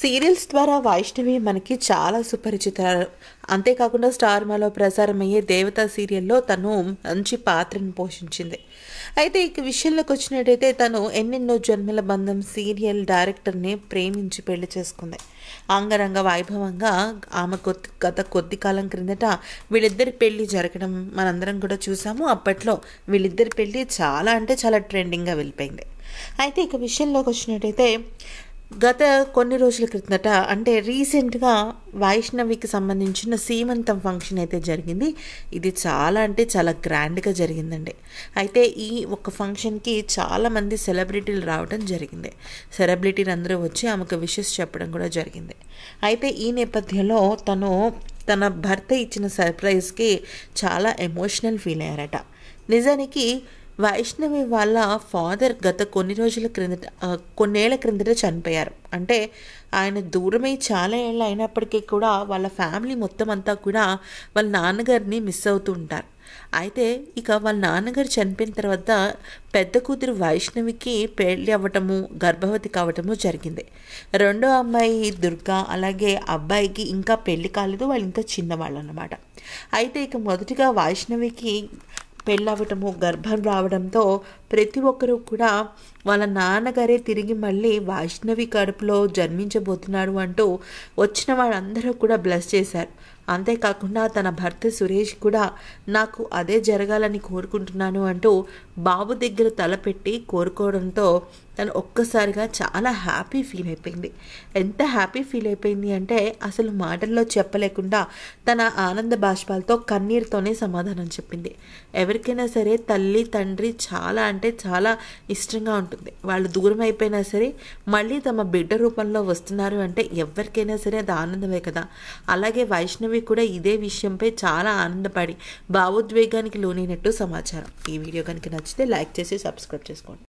serials ద్వారా వైష్ణవి మనకి చాలా సుపరిచితారు అంతేకాకుండా స్టార్ మాలో ప్రసారమయ్యే దేవత సీరియల్లో తను మంచి పాత్రను పోషించింది అయితే ఈ విషయంలోకి వచ్చినట్టయితే తను ఎన్నెన్నో జన్మల బంధం సీరియల్ డైరెక్టర్ని ప్రేమించి పెళ్లి చేసుకుంది అంగరంగ వైభవంగా ఆమె కొద్ది గత కొద్ది కాలం క్రిందట వీళ్ళిద్దరి పెళ్లి జరగడం మనందరం కూడా చూసాము అప్పట్లో వీళ్ళిద్దరి పెళ్లి చాలా అంటే చాలా ట్రెండింగ్గా వెళ్ళిపోయింది అయితే ఇక విషయంలోకి వచ్చినట్టయితే గత కొన్ని రోజుల క్రితట అంటే రీసెంట్గా వైష్ణవికి సంబంధించిన సీమంతం ఫంక్షన్ అయితే జరిగింది ఇది చాలా అంటే చాలా గ్రాండ్గా జరిగిందండి అయితే ఈ ఒక ఫంక్షన్కి చాలామంది సెలబ్రిటీలు రావడం జరిగింది సెలబ్రిటీలు అందరూ వచ్చి ఆమెకు విషెస్ చెప్పడం కూడా జరిగింది అయితే ఈ నేపథ్యంలో తను తన భర్త ఇచ్చిన సర్ప్రైజ్కి చాలా ఎమోషనల్ ఫీల్ అయ్యారట నిజానికి వైష్ణవి వాళ్ళ ఫాదర్ గత కొన్ని రోజుల క్రిందట కొన్నేళ్ల క్రిందట చనిపోయారు అంటే ఆయన దూరమై చాలా ఏళ్ళు అయినప్పటికీ కూడా వాళ్ళ ఫ్యామిలీ మొత్తం అంతా కూడా వాళ్ళ నాన్నగారిని మిస్ అవుతూ ఉంటారు అయితే ఇక వాళ్ళ నాన్నగారు చనిపోయిన తర్వాత పెద్ద కూతురు వైష్ణవికి పెళ్ళి అవ్వటము గర్భవతి కావటము జరిగింది రెండో అమ్మాయి దుర్గా అలాగే అబ్బాయికి ఇంకా పెళ్ళి కాలేదు వాళ్ళు ఇంకా చిన్నవాళ్ళు అనమాట అయితే ఇక మొదటిగా వైష్ణవికి పెళ్ళవటము గర్భం రావడంతో ప్రతి ఒక్కరూ కూడా వాళ్ళ నాన్నగారే తిరిగి మళ్ళీ వైష్ణవి కడుపులో జన్మించబోతున్నాడు అంటూ వచ్చిన వాళ్ళందరూ కూడా బ్లెస్ చేశారు అంతేకాకుండా తన భర్త సురేష్ కూడా నాకు అదే జరగాలని కోరుకుంటున్నాను అంటూ బాబు దగ్గర తలపెట్టి కోరుకోవడంతో తను ఒక్కసారిగా చాలా హ్యాపీ ఫీల్ అయిపోయింది ఎంత హ్యాపీ ఫీల్ అయిపోయింది అంటే అసలు మాటల్లో చెప్పలేకుండా తన ఆనంద బాష్పాలతో కన్నీరుతోనే సమాధానం చెప్పింది ఎవరికైనా సరే తల్లి తండ్రి చాలా అంటే చాలా ఇష్టంగా ఉంటుంది వాళ్ళు దూరం అయిపోయినా సరే మళ్ళీ తమ బిడ్డ రూపంలో వస్తున్నారు అంటే ఎవరికైనా సరే అది ఆనందమే కదా అలాగే వైష్ణవి కూడా ఇదే విషయంపై చాలా ఆనందపడి భావోద్వేగానికి లోనైనట్టు సమాచారం ఈ వీడియో కనుక నచ్చితే లైక్ చేసి సబ్స్క్రైబ్ చేసుకోండి